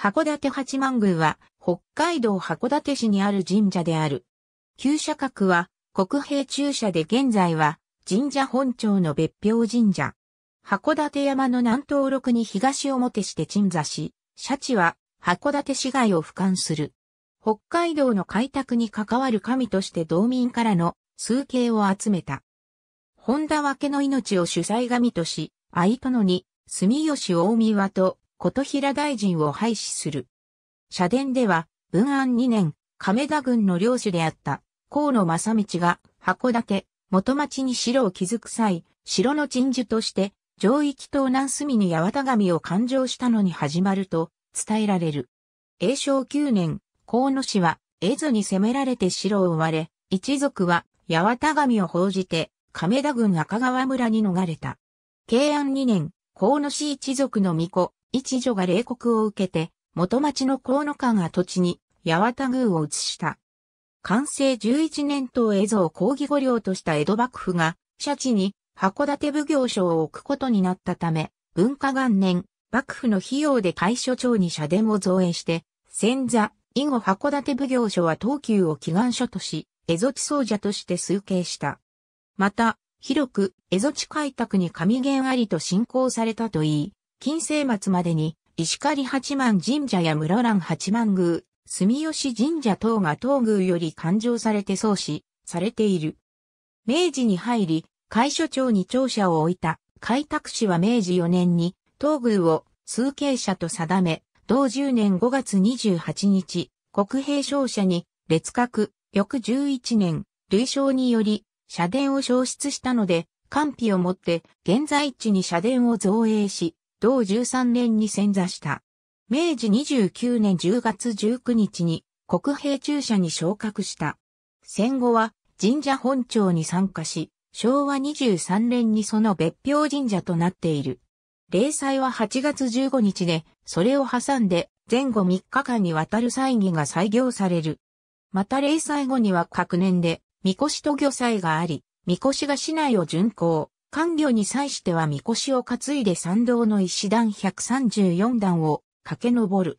函館八幡宮は、北海道函館市にある神社である。旧社格は、国兵中社で現在は、神社本庁の別表神社。函館山の南東麓に東表して鎮座し、社地は、函館市街を俯瞰する。北海道の開拓に関わる神として道民からの数形を集めた。本田分けの命を主催神とし、と殿に、住吉大宮と琴平大臣を廃止する。社殿では、文安2年、亀田軍の領主であった河野正道が函館、元町に城を築く際、城の鎮守として、上域東南隅に八幡神を勘定したのに始まると伝えられる。永正9年、河野氏は、江図に攻められて城を追われ、一族は八幡神を報じて、亀田軍赤川村に逃れた。慶安2年、河野氏一族の巫女、一女が冷酷を受けて、元町の河野家が土地に八幡宮を移した。完成11年等江戸を抗議御領とした江戸幕府が、社地に函館奉行所を置くことになったため、文化元年、幕府の費用で会所長に社殿を造営して、先座、以後函館奉行所は東急を祈願所とし、江戸地僧者として崇敬した。また、広く江戸地開拓に上限ありと信仰されたといい、近世末までに、石狩八幡神社や室蘭八幡宮、住吉神社等が東宮より勘定されて創始、されている。明治に入り、会所長に庁舎を置いた開拓市は明治4年に東宮を通慶社と定め、同10年5月28日、国兵商社に列閣、翌11年、類称により、社殿を消失したので、官費をもって、現在地に社殿を造営し、同13年に潜座した。明治29年10月19日に国兵中社に昇格した。戦後は神社本庁に参加し、昭和23年にその別表神社となっている。霊祭は8月15日で、それを挟んで前後3日間にわたる祭儀が採行される。また霊祭後には各年で、みこしと御祭があり、みこしが市内を巡行、官業に際しては神輿を担いで参道の石段134段を駆け上る。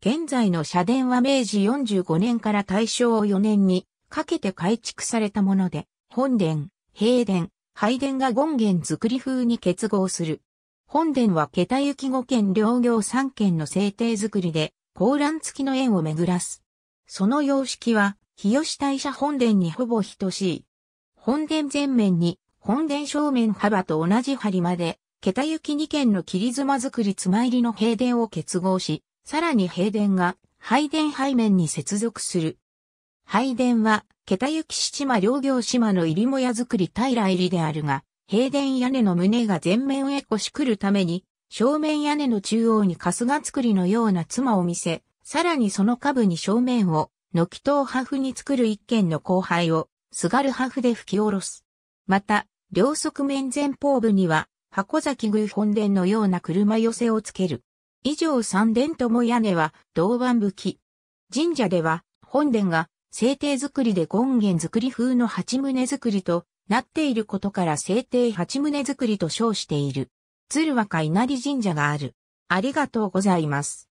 現在の社殿は明治45年から大正4年にかけて改築されたもので、本殿、平殿、拝殿が権現作り風に結合する。本殿は桁行き五軒両行三軒の制定作りで、高覧付きの縁を巡らす。その様式は、日吉大社本殿にほぼ等しい。本殿前面に本殿正面幅と同じ梁まで、桁行き2軒の切妻作り妻入りの平殿を結合し、さらに平殿が拝殿背面に接続する。拝殿は、桁行き七間両行島の入りも屋作り平入りであるが、平殿屋根の胸が前面へしくるために、正面屋根の中央に春日作りのような妻を見せ、さらにその下部に正面を、軒刀破風に作る一軒の後輩を、すがる破風で吹き下ろす。また、両側面前方部には、箱崎宮本殿のような車寄せをつける。以上三殿とも屋根は銅板武器。神社では、本殿が制定作りで権現作り風の八棟作りとなっていることから制定八棟作りと称している。鶴若稲荷神社がある。ありがとうございます。